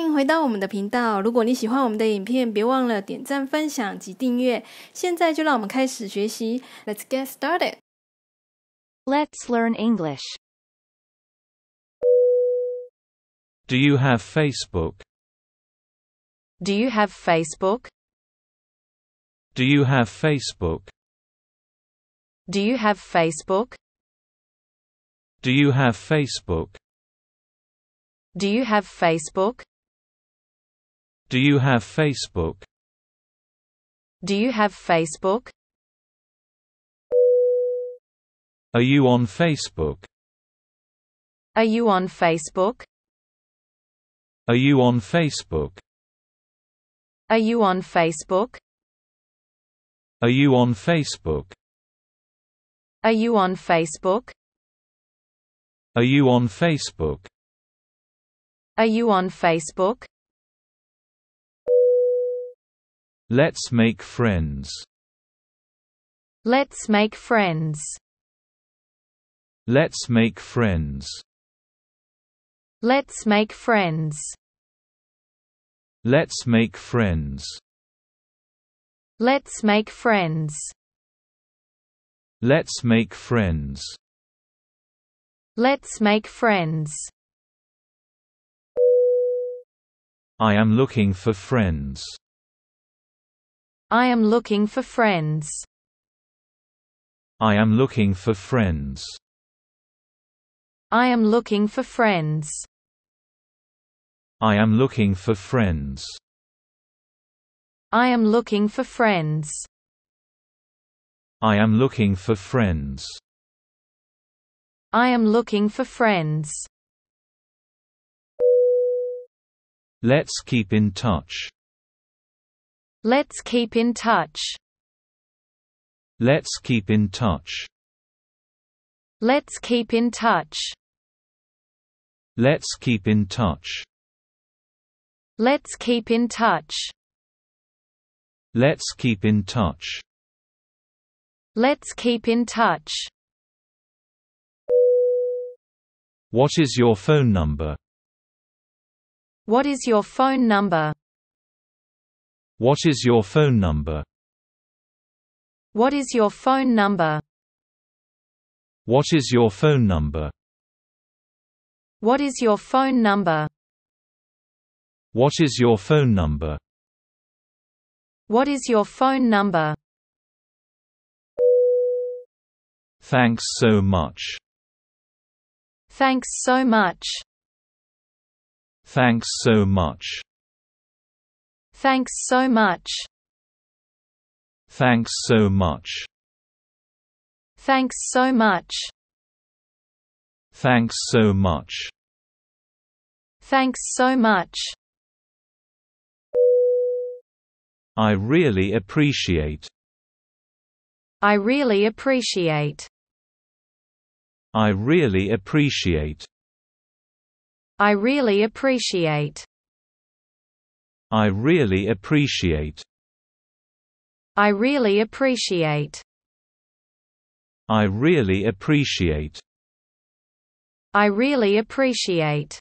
欢迎回到我们的频道。如果你喜欢我们的影片，别忘了点赞、分享及订阅。现在就让我们开始学习。Let's get started. Let's learn English. Do you have Facebook? Do you have Facebook? Do you have Facebook? Do you have Facebook? Do you have Facebook? Do you have Facebook? Do you have Facebook? Do you have Facebook? Are you on Facebook? Are you on Facebook? Are you on Facebook? Are you on Facebook? Are you on Facebook? Are you on Facebook? Are you on Facebook? Are you on Facebook? Let's make friends. Let's make friends. Let's make friends. Let's make friends. Let's make friends. Let's make friends. Let's make friends. Let's make friends. I am looking for friends. I am looking for friends. I am looking for friends. I am looking for friends. I am looking for friends. I am looking for friends. I am looking for friends. I am looking for friends. Let's keep in touch. Let's keep in touch. Let's keep in touch. Let's keep in touch. Let's keep in touch. Let's keep in touch. Let's keep in touch. Let's keep in touch. What is your phone number? What is your phone number? What is your phone number? What is your phone number? What is your phone number? What is your phone number? What is your phone number? What is your phone number? Thanks so much. Thanks so much. Thanks so much. Thanks so much. Thanks so much. Thanks so much. Thanks so much. Thanks so much. I really appreciate. I really appreciate. I really appreciate. I really appreciate. I really appreciate. I really appreciate. I really appreciate. I really appreciate.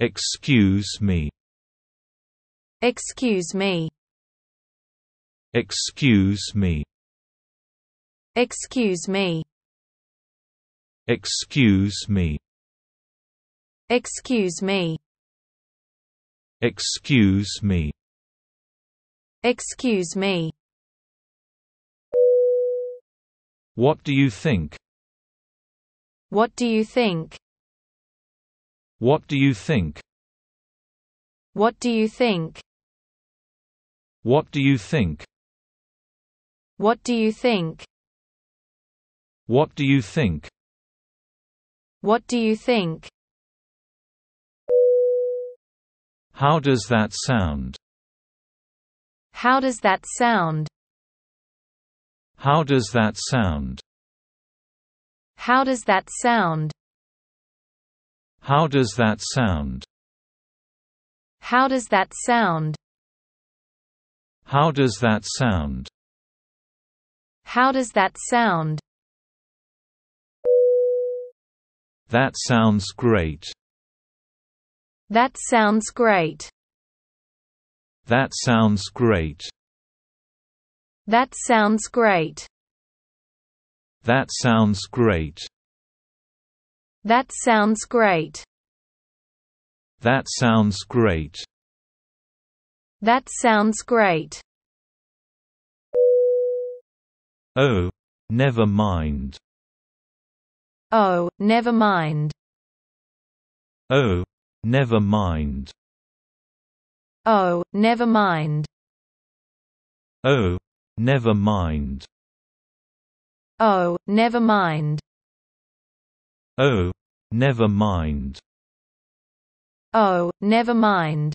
Excuse me. Excuse me. Excuse me. Excuse me. Excuse me. Excuse me. Excuse me. Excuse me. What do you think? What do you think? What do you think? What do you think? What do you think? What do you think? What do you think? What do you think? How does that sound? How does that sound? How does that sound? How does that sound? How does that sound? How does that sound? How does that sound? How does that sound? That sounds great. That sounds great. That sounds great. That sounds great. That sounds great. That sounds great. That sounds great. That sounds great. Oh, never mind. Oh, never mind. Oh, Never mind. Oh, never mind. Oh, never mind. Oh, never mind. Oh, never mind. Oh, never mind.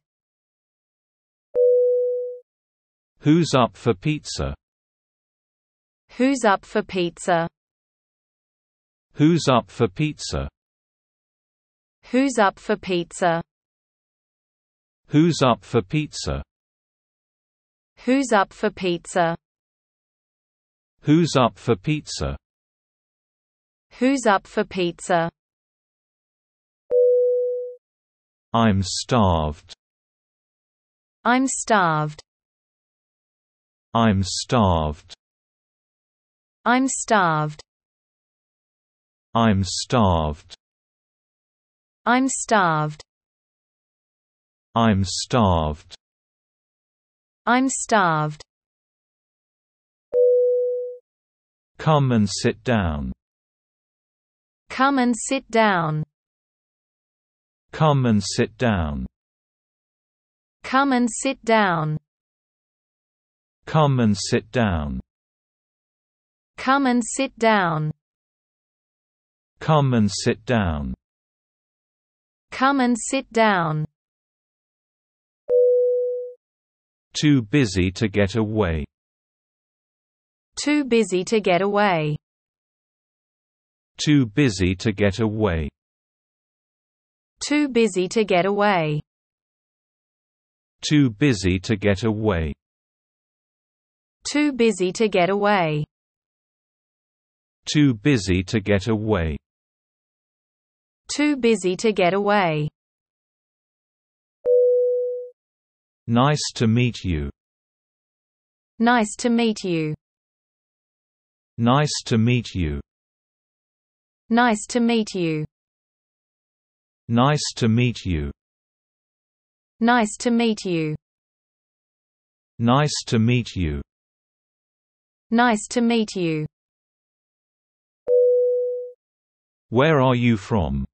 Who's up for pizza? Who's up for pizza? Who's up for pizza? Who's Up for Pizza? Who's Up for Pizza? Who's Up for Pizza? Who's Up for Pizza? Who's Up for Pizza? I'm starved. I'm starved. I'm starved. I'm starved. I'm starved. I'm starved. I'm starved. I'm starved. Come and sit down. Come and sit down. Come and sit down. Come and sit down. Come and sit down. Come and sit down. Come and sit down. Come and sit down. Too busy to get away. Too busy to get away. Too busy to get away. Too busy to get away. Too busy to get away. Too busy to get away. Too busy to get away. Too busy to get away. Nice to meet you. Nice to meet you. Nice to meet you. Nice to meet you. Nice to meet you. Nice to meet you. Nice to meet you. Nice to meet you. Where are you from?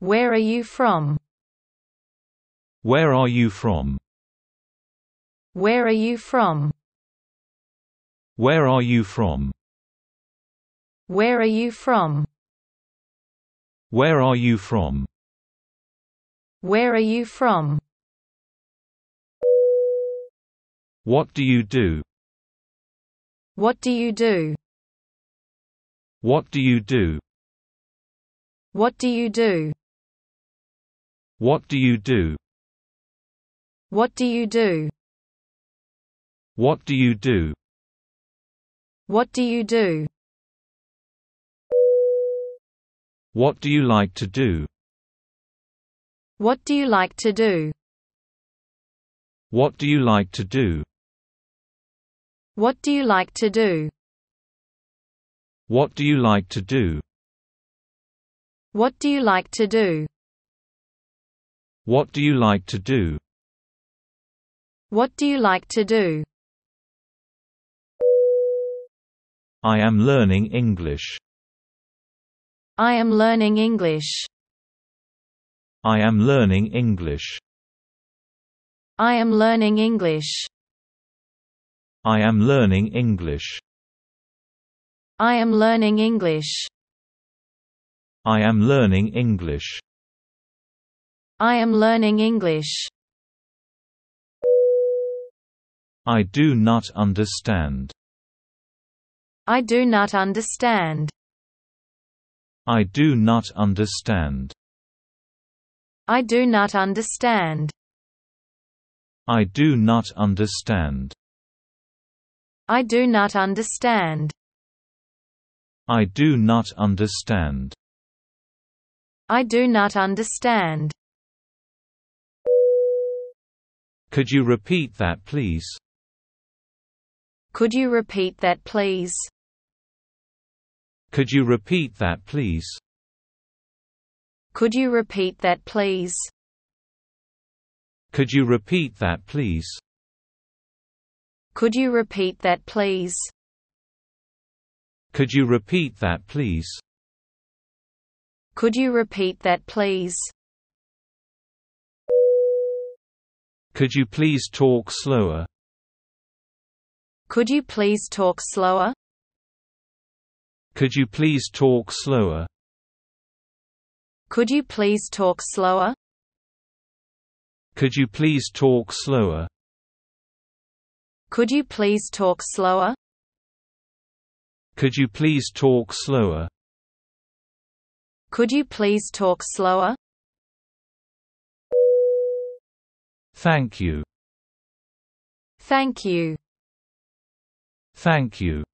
Where are you from? Where are you from? Where are you from? Where are you from? Where are you from? Where are you from? Where are you from? What do you do? What do you do? What do you do? What do you do? What do you do? What do you do? What do you do? What do you do? What do you like to do? What do you like to do? What do you like to do? What do you like to do? What do you like to do? What do you like to do? What do you like to do? What do you like to do? I am learning English. I am learning English. I am learning English. I am learning English. I am learning English. I am learning English. I am learning English. I am learning English. I do not understand. I do not understand. I do not understand. I do not understand. I do not understand. I do not understand. I do not understand. I do not understand. Could you repeat that please? Could you repeat that please? Could you repeat that please? Could you repeat that please? Could you repeat that please? Could you repeat that please? Could you repeat that please? Could you repeat that please? Could you please talk slower? Could you please talk slower? Could you please talk slower? Could you please talk slower? Could you please talk slower? Could you please talk slower? Could you please talk slower? Could you please talk slower? Thank you. Thank you. Thank you.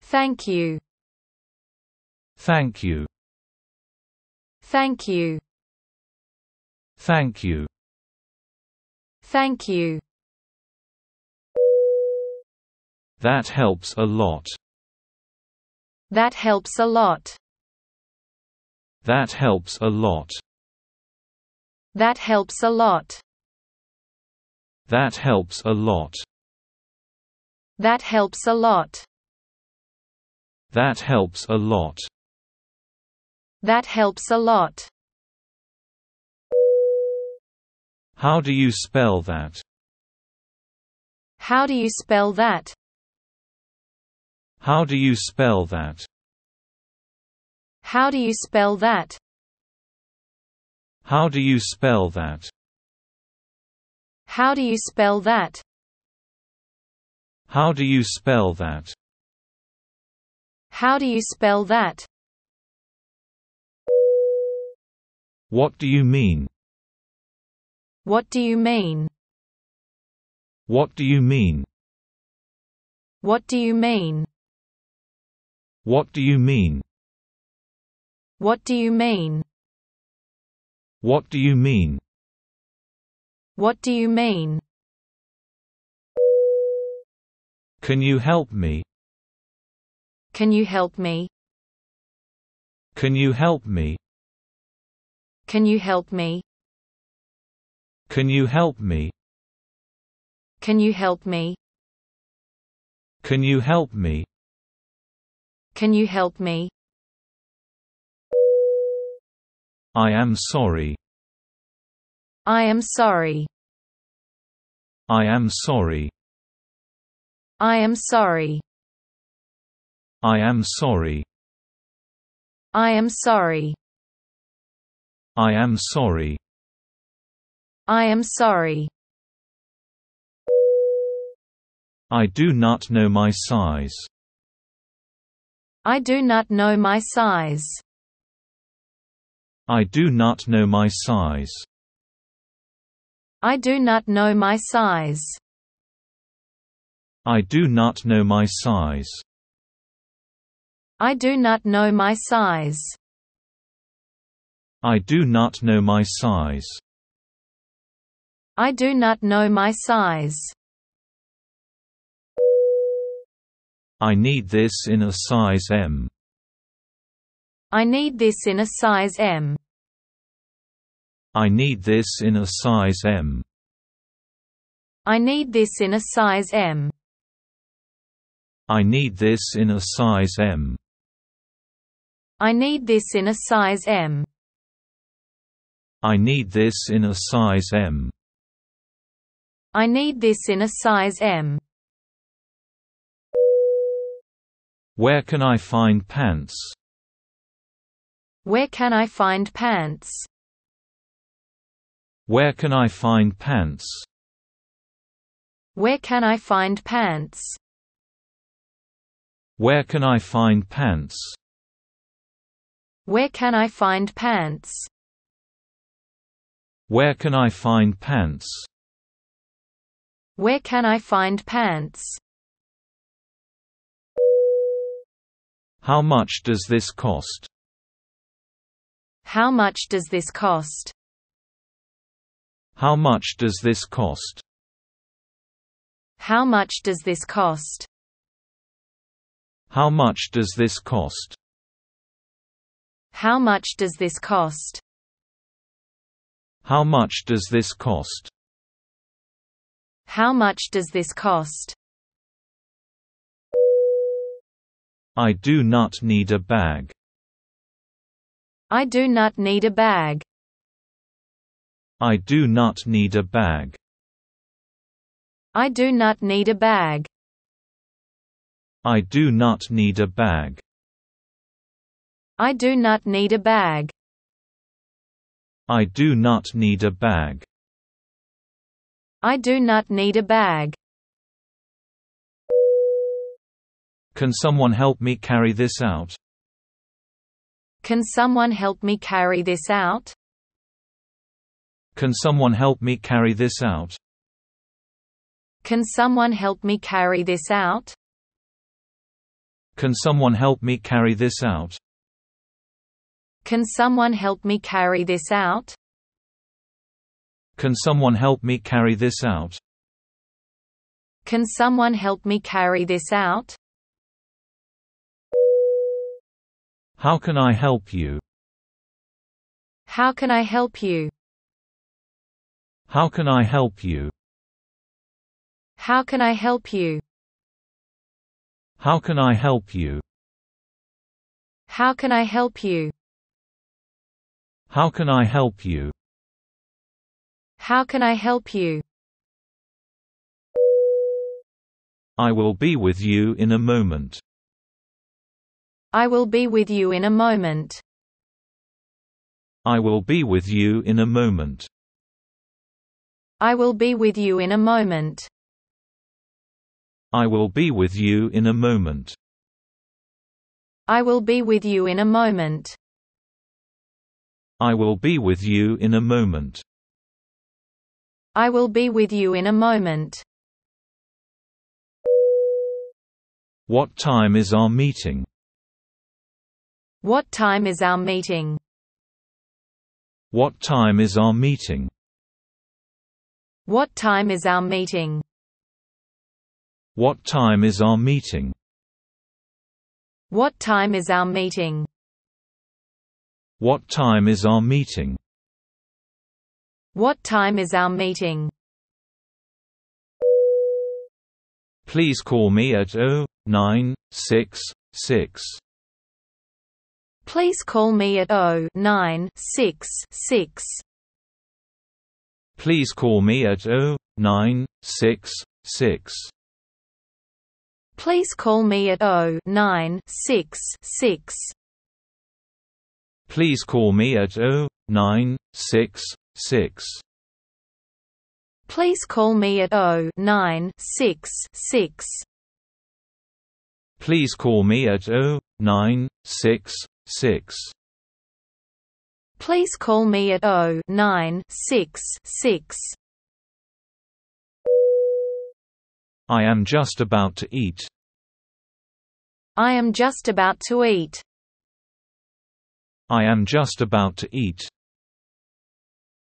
Thank you. Thank you. Thank you. Thank you. Thank you. That helps a lot. That helps a lot. That helps a lot. That helps a lot. That helps a lot. That helps a lot. That helps a lot. That helps a lot. How do you spell that? How do you spell that? How do you spell that? How do you spell that? How do you spell that? How do you spell that? How do you spell that? How do you spell that? What do you mean? What do you mean? What do you mean? What do you mean? What do you mean? What do you mean? What do you mean? What do you mean? Can you help me? Can you help me? Can you help me? Can you help me? Can you help me? Can you help me? Can you help me? Can you help me? I am sorry. I am sorry. I am sorry. I am sorry. I am sorry. I am sorry. I am sorry. I am sorry. I do not know my size. I do not know my size. I do not know my size. I do not know my size. I do not know my size. I do not know my size. I do not know my size. I do not know my size. I need this in a size M. I need this in a size M. I need this in a size M. I need this in a size M. I need this in a size M. I need this in a size M. I need this in a size M. I need this in a size M. Where can I find pants? Where can I find pants? Where can I find pants? Where can I find pants? Where can I find pants? Where can I find pants? Where can I find pants? Where can I find pants? How much does this cost? How much does this cost? How much does this cost? How much does this cost? How much does this cost? How much does this cost? How much does this cost? How much does this cost? I do not need a bag. I do not need a bag. I do not need a bag. I do not need a bag. I do not need a bag. I do not need a bag. I do not need a bag. I do not need a bag. Can someone help me carry this out? Can someone help me carry this out? Can someone help me carry this out? Can someone help me carry this out? Can someone help me carry this out? Can someone help me carry this out? Can someone help me carry this out? Can someone help me carry this out? How can I help you? How can I help you? How can I help you? How can I help you? How can I help you? How can I help you? How can I help you? How can I help you? I will be with you in a moment. I will be with you in a moment. I will be with you in a moment. I will be with you in a moment. I will be with you in a moment. I will be with you in a moment. I will be with you in a moment. I will be with you in a moment. What time is our meeting? What time is our meeting? What time is our meeting? What time is our meeting? What time is our meeting? What time is our meeting? What time is our meeting? What time is our meeting? Please call me at 0966 Please call me at 0966. Please call me at 0966. Please call me at 0966. Please call me at 0966. Please call me at 0966. Please call me at 0966. 6 Please call me at 0 9 6 6 I am just about to eat. I am just about to eat. I am just about to eat.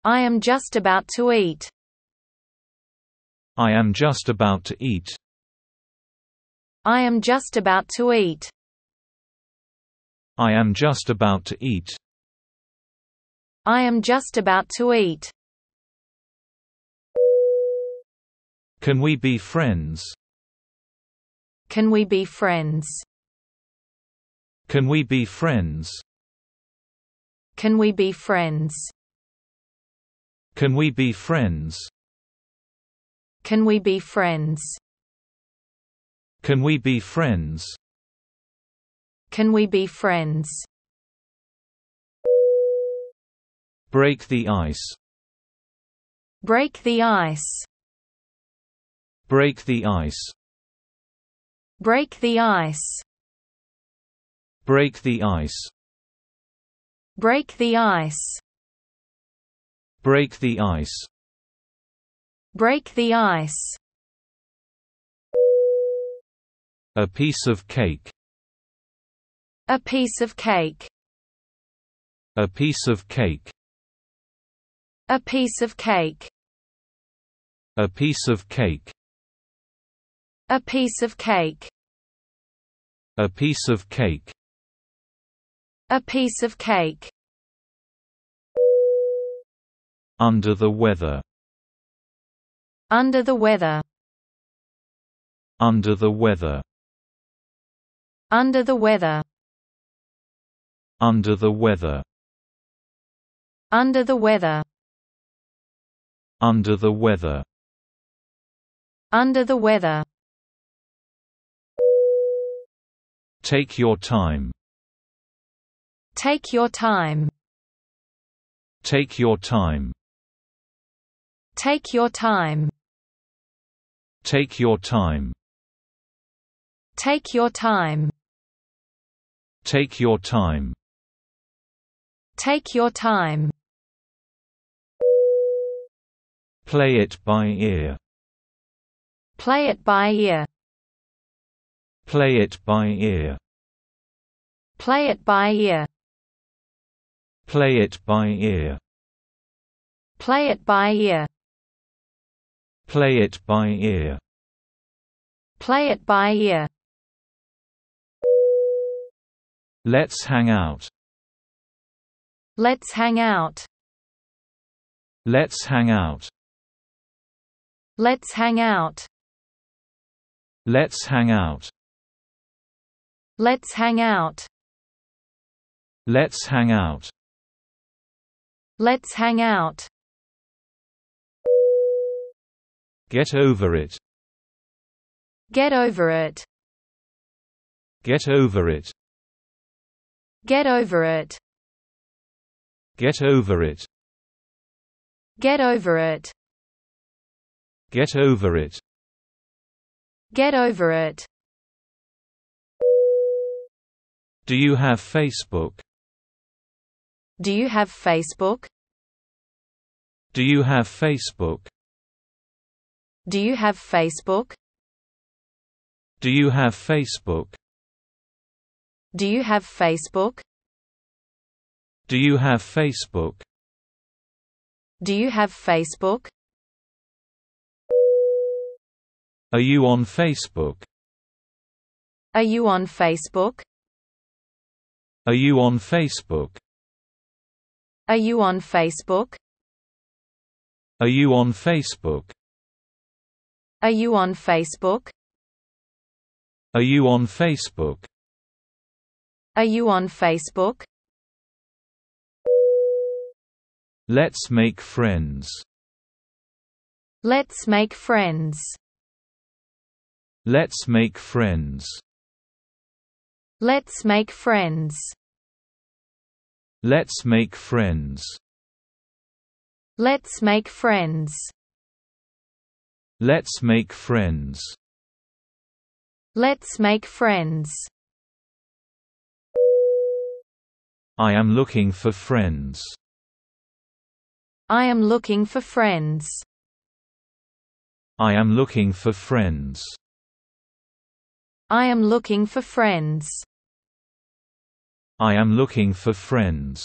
I am just about to eat. I am just about to eat. I am just about to eat. I am just about to eat. I am just about to eat. Can we be friends? Can we be friends? Can we be friends? Can we be friends? Can we be friends? Can we be friends? Can we be friends? Can we be friends? Break the ice. Break the ice. Break the ice. Break the ice. Break the ice. Break the ice. Break the ice. Break the ice. A piece of cake. A piece of cake. A piece of cake. A piece of cake. A piece of cake. A piece of cake. A piece of cake. A piece of cake. Under the weather. Under the weather. Under the weather. Under the weather. Under the weather. Under the weather. Under the weather. Under the weather. Take your time. Take your time. Take your time. Take your time. Take your time. Take your time. Take your time. Take your time. Play it by ear. Play it by ear. Play it by ear. Play it by ear. Play it by ear. Play it by ear. Play it by ear. Play it by ear. Let's hang out. Let's hang out. Let's hang out. Let's hang out. Let's hang out. Let's hang out. Let's hang out. Let's hang out. Get over it. Get over it. Get over it. Get over it. Get over it. Get over it. Get over it. Get over it. Do you have Facebook? Do you have Facebook? Do you have Facebook? Do you have Facebook? Do you have Facebook? Do you have Facebook? Do you have Facebook? Do you have Facebook? Are you on Facebook? Are you on Facebook? Are you on Facebook? Are you on Facebook? Are you on Facebook? Are you on Facebook? Are you on Facebook? Are you on Facebook? Let's make friends. Let's make friends. Let's make friends. Let's make friends. Let's make friends. Let's make friends. Let's make friends. Let's make friends. I am looking for friends. I am looking for friends. I am looking for friends. I am looking for friends. I am looking for friends.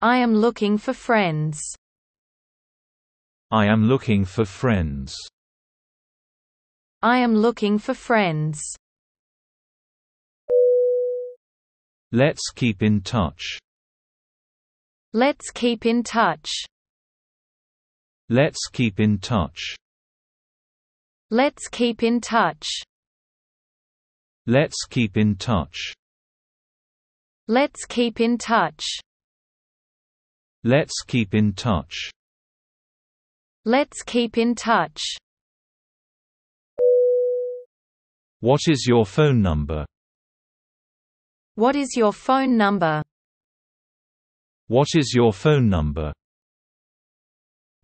I am looking for friends. I am looking for friends. I am looking for friends. Let's keep in touch. Let's keep in touch. Let's keep in touch. Let's keep in touch. Let's keep in touch. Let's keep in touch. Let's keep in touch. Let's keep in touch. What is your phone number? What is your phone number? What is your phone number?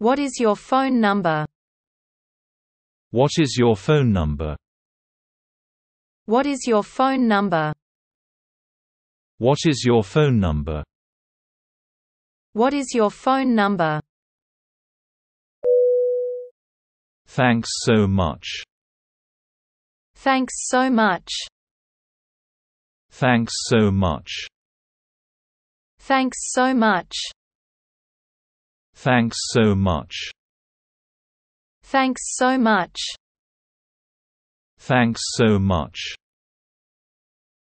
What is your phone number? What is your phone number? What is your phone number? What is your phone number? What is your phone number? Thanks so much. Thanks so much. Thanks so much. Thanks so much. Thanks so much. Thanks so much. Thanks so much.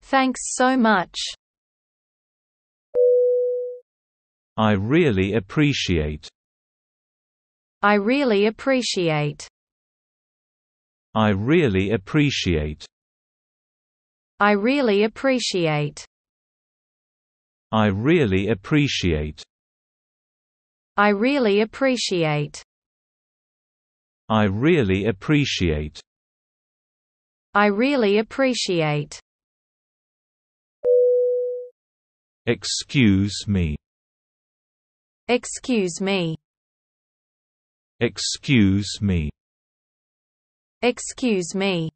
Thanks so much. I really appreciate. I really appreciate. I really appreciate. I really appreciate. I really appreciate. I really appreciate. I really appreciate. I really appreciate. Excuse me. Excuse me. Excuse me. Excuse me.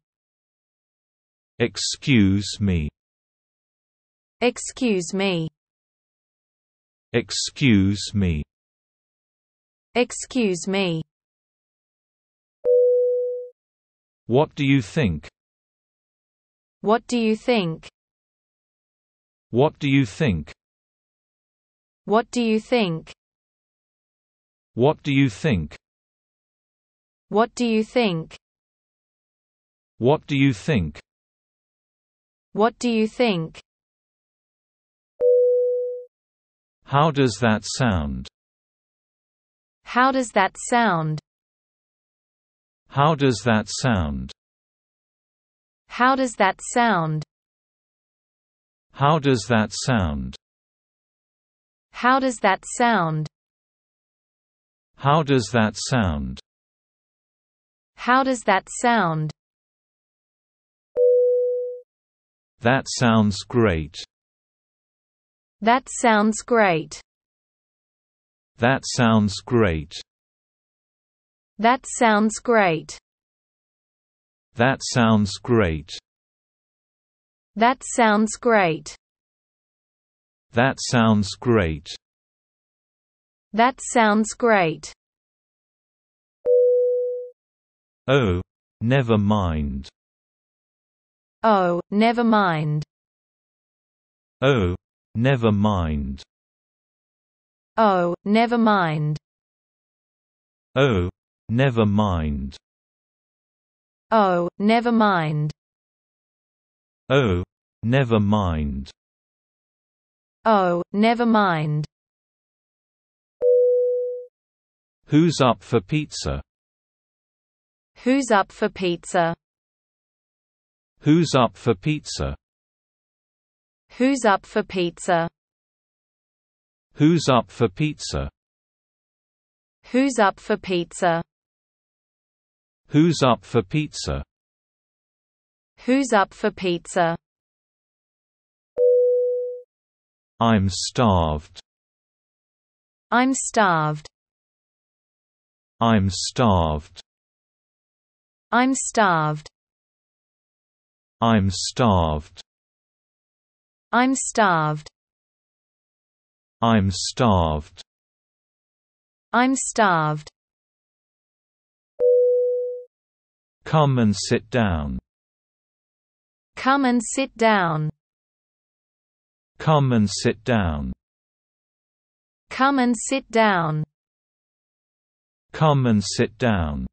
Excuse me. Excuse me. Excuse me. Excuse me. What do you think? What do you think? What do you think? What do you think? What do you think? What do you think? What do you think? What do you think? How does that sound? How does that sound? How does that sound? How does that sound? How does that sound? How does that sound? How does that sound? How does that sound? That sounds great. That sounds great. That sounds great. That sounds great. That sounds great. That sounds great. That sounds great. That sounds great. Oh, never mind. Oh, never mind. Oh, Never mind. Oh, never mind. Oh, never mind. Oh, never mind. Oh, never mind. Oh, never mind. Who's up for pizza? Who's up for pizza? Who's up for pizza? Who's Up for Pizza? Who's Up for Pizza? Who's Up for Pizza? Who's Up for Pizza? Who's Up for Pizza? I'm starved. I'm starved. I'm starved. I'm starved. I'm starved. I'm starved. I'm starved. I'm starved. Come and sit down. Come and sit down. Come and sit down. Come and sit down. Come and sit down.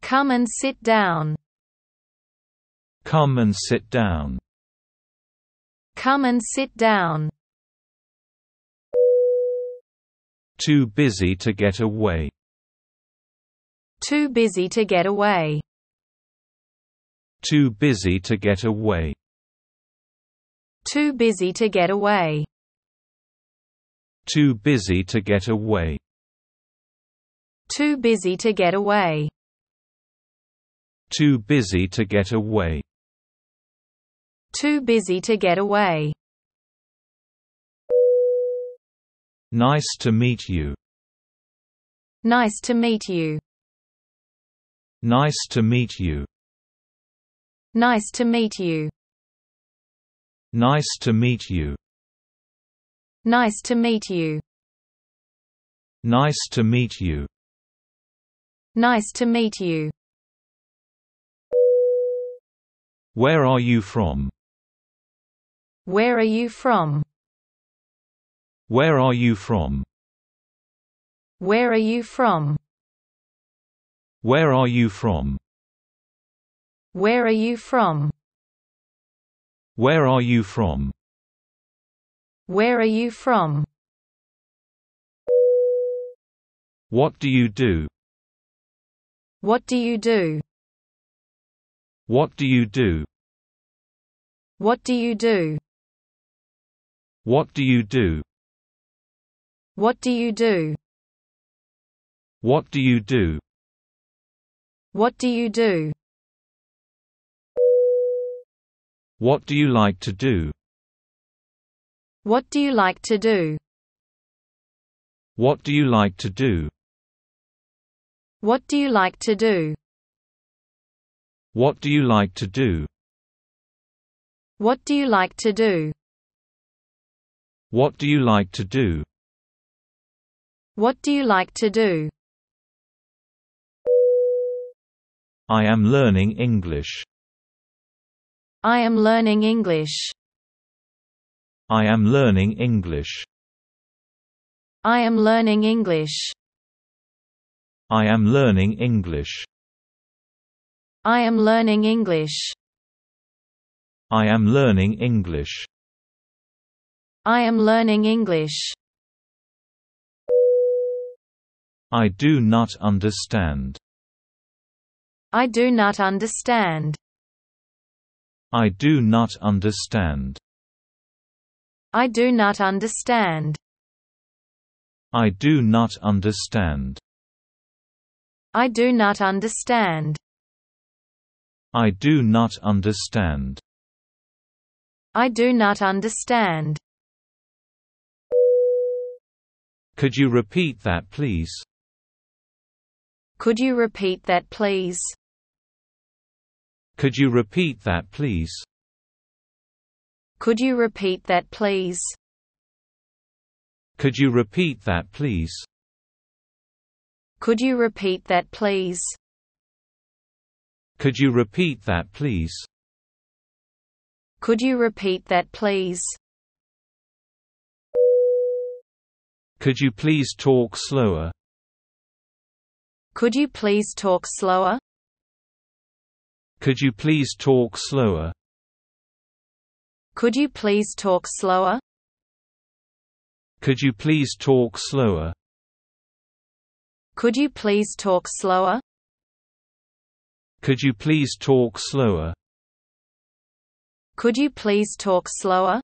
Come and sit down. Come and sit down. Come and sit down. Too busy to get away. Too busy to get away. Too busy to get away. Too busy to get away. Too busy to get away. Too busy to get away. Too busy to get away. Too busy to get away. Nice to meet you. Nice to meet you. Nice to meet you. Nice to meet you. Nice to meet you. Nice to meet you. Nice to meet you. Nice to meet you. Where are you from? Where are you from? Where are you from? Where are you from? Where are you from? Where are you from? Where are you from? Where are you from? What do you do? What do you do? What do you do? What do you do? What do you do? What do you do? What do you do? What do you do? What do you like to do? What do you like to do? What do you like to do? What do you like to do? What do you like to do? What do you like to do? What do you like to do? What do you like to do? I am learning English. I am learning English. I am learning English. I am learning English. I am learning English. I am learning English. I am learning English. I am learning English. I do not understand. I do not understand. I do not understand. I do not understand. I do not understand. I do not understand. I do not understand. I do not understand. Could you repeat that please? Could you repeat that please? Could you repeat that please? Could you repeat that please? Could you repeat that please? Could you repeat that please? Could you repeat that please? Could you repeat that please? Could you please talk slower? Could you please talk slower? Could you please talk slower? Could you please talk slower? Could you please talk slower? Could you please talk slower? Could you please talk slower? Could you please talk slower?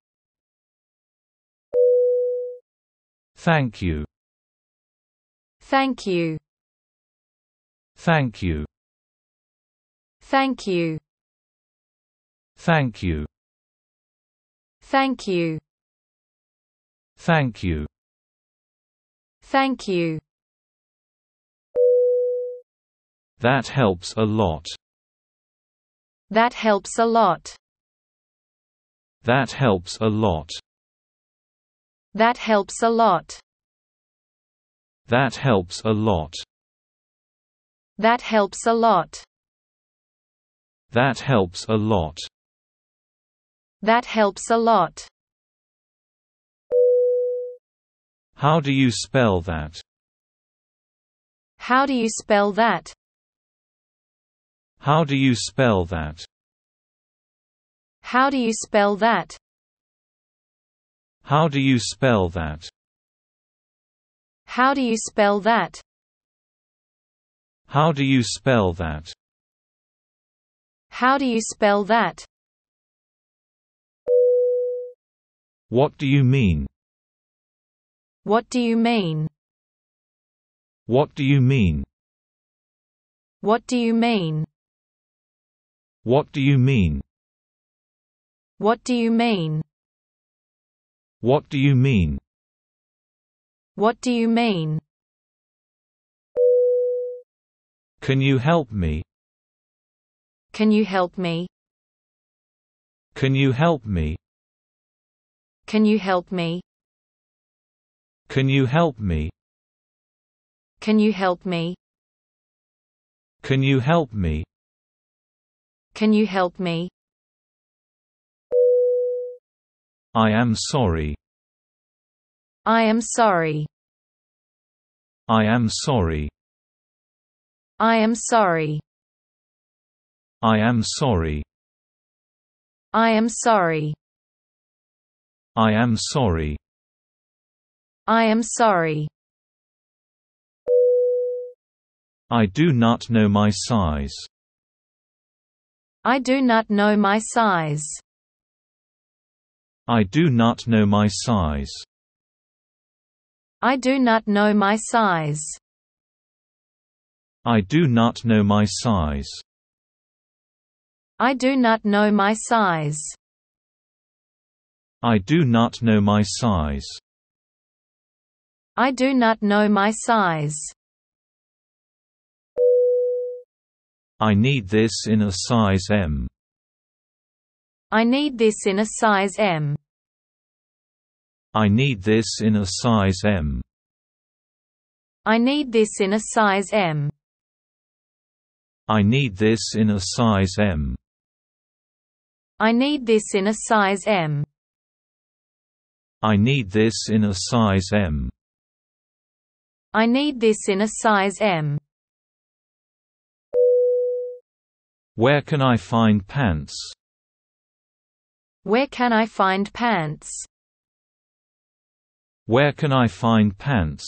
Thank you. Thank you. Thank you. Thank you. Thank you. Thank you. Thank you. Thank you. That helps a lot. That helps a lot. That helps a lot. That helps a lot. That helps a lot. That helps a lot. That helps a lot. That helps a lot. How do you spell that? How do you spell that? How do you spell that? How do you spell that? How do you spell that? How do you spell that? How do you spell that? How do you spell that? What do you mean? What do you mean? What do you mean? What do you mean? What do you mean? What do you mean? What do you mean? What do you mean? Can you help me? Can you help me? Can you help me? Can you help me? Can you help me? Can you help me? Can you help me? Can you help me? I am sorry. I am sorry. I am sorry. I am sorry. I am sorry. I am sorry. I am sorry. I am sorry. I do not know my size. I do not know my size. I do not know my size. I do not know my size. I do not know my size. I do not know my size. I do not know my size. I do not know my size. I need this in a size M. I need this in a size M. I need this in a size M. I need this in a size M. I need this in a size M. I need this in a size M. I need this in a size M. I need this in a size M. Where can I find pants? Where can I find pants? Where can I find pants?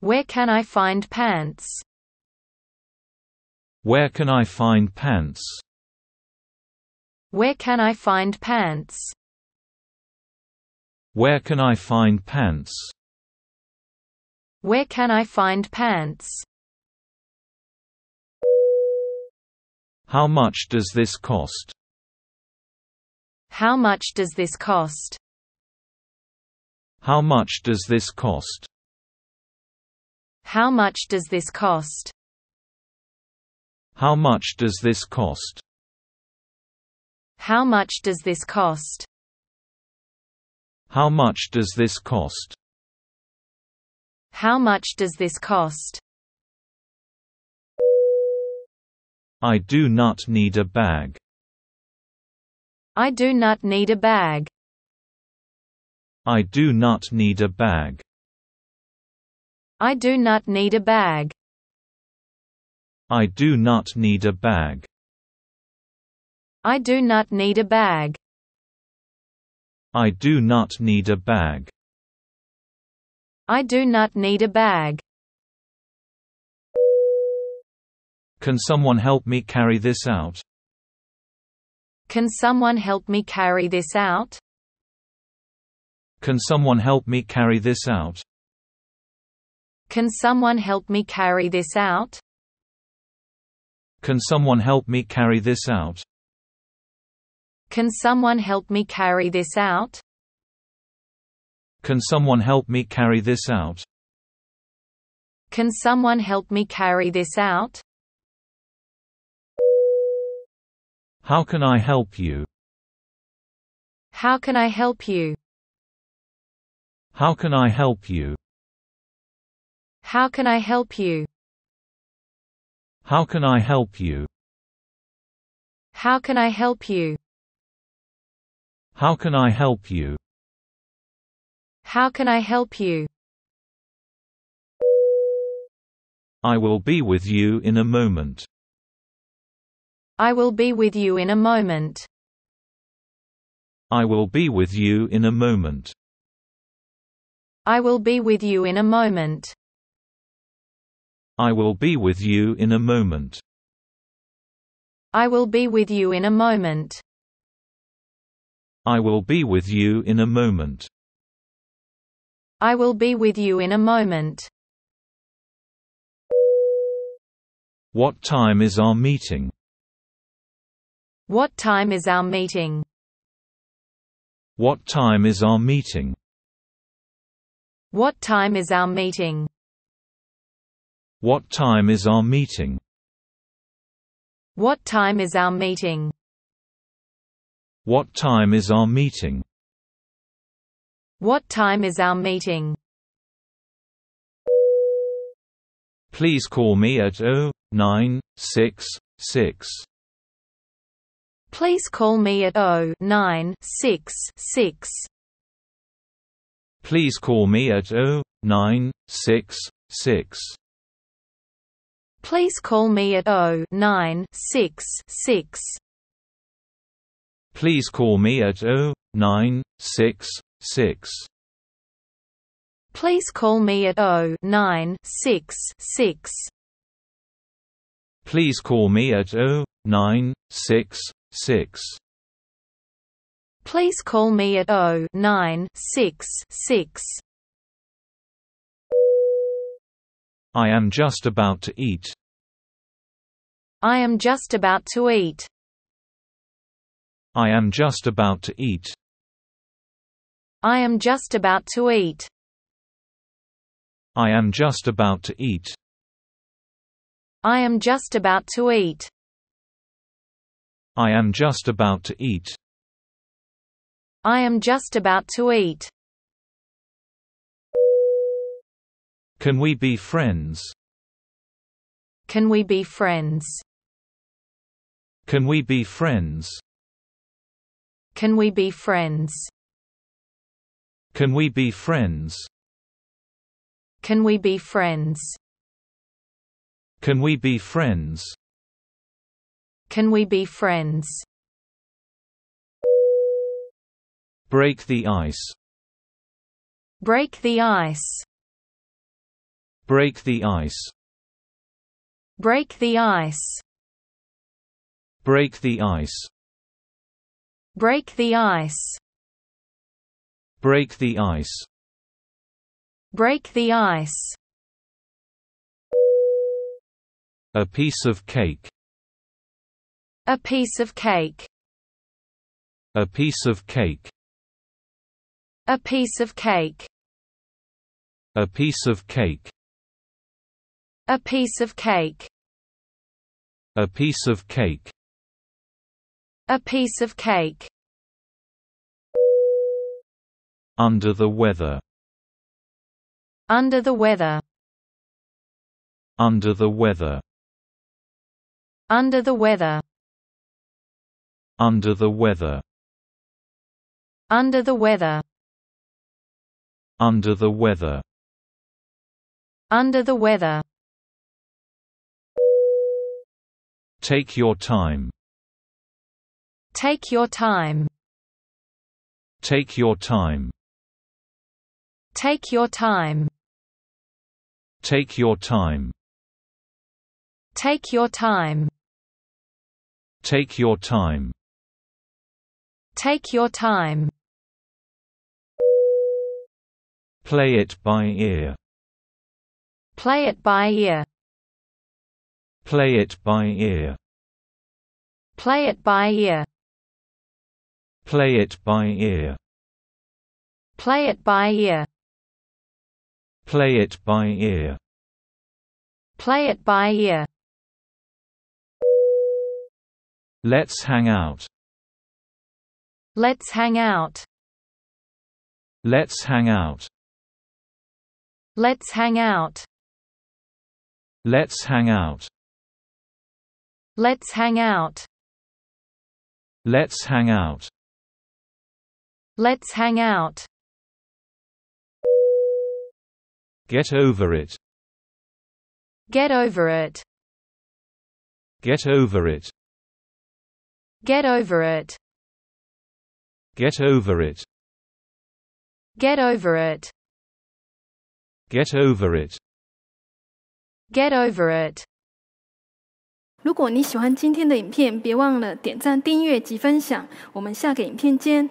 Where can I find pants? Where can I find pants? Where can I find pants? Where can I find pants? Where can I find pants? How much does this cost? How much does this cost? How much does this cost? How much does this cost? How much does this cost? How much does this cost? How much does this cost? How much does this cost? I do not need a bag. I do not need a bag. I do not need a bag. I do not need a bag. I do not need a bag. I do not need a bag. I do not need a bag. I do not need a bag. Can someone help me carry this out? Can someone help me carry this out? Can someone help me carry this out? Can someone help me carry this out? Can someone help me carry this out? Can someone help me carry this out? Can someone help me carry this out? Can someone help me carry this out? How can I help you? How can I help you? How can I help you? How can I help you? How can I help you? How can I help you? How can I help you? How can I help you? I will be with you in a moment. I will be with you in a moment. I will be with you in a moment. I will be with you in a moment. I will be with you in a moment. I will be with you in a moment. I will be with you in a moment. I will be with you in a moment. What time is our meeting? What time is our meeting? What time is our meeting? What time is our meeting? What time is our meeting? What time is our meeting? What time is our meeting? What time is our meeting? Please call me at 0966 Please call me at 0966. Please call me at 0966. Please call me at 0966. Please call me at 0966. Please call me at 0966. Please call me at 0966. 6 Please call me at 0 9 6 6. I am just about to eat. I am just about to eat. I am just about to eat. I am just about to eat. I am just about to eat. I am just about to eat. I am just about to eat. I am just about to eat. Can we be friends? Can we be friends? Can we be friends? Can we be friends? Can we be friends? Can we be friends? Can we be friends? Can We Be Friends? Break the ice. Break the ice. Break the ice. Break the ice. Break the ice. Break the ice. Break the ice. Break the ice. A piece of cake. A piece of cake. A piece of cake. A piece of cake. A piece of cake. A piece of cake. A piece of cake. A piece of cake. Under the weather. Under the weather. Under the weather. Under the weather. Under the weather. Under the weather. Under the weather. Under the weather. Take your time. Take your time. Take your time. Take your time. Take your time. Take your time. Take your time. Take your time. Play it by ear. Play it by ear. Play it by ear. Play it by ear. Play it by ear. Play it by ear. Play it by ear. Play it by ear. Let's hang out. Let's hang out. Let's hang out. Let's hang out. Let's hang out. Let's hang out. Let's hang out. Let's hang out. Get over it. Get over it. Get over it. Get over it. Get over it. Get over it. Get over it. Get over it. 如果你喜欢今天的影片，别忘了点赞、订阅及分享。我们下个影片见。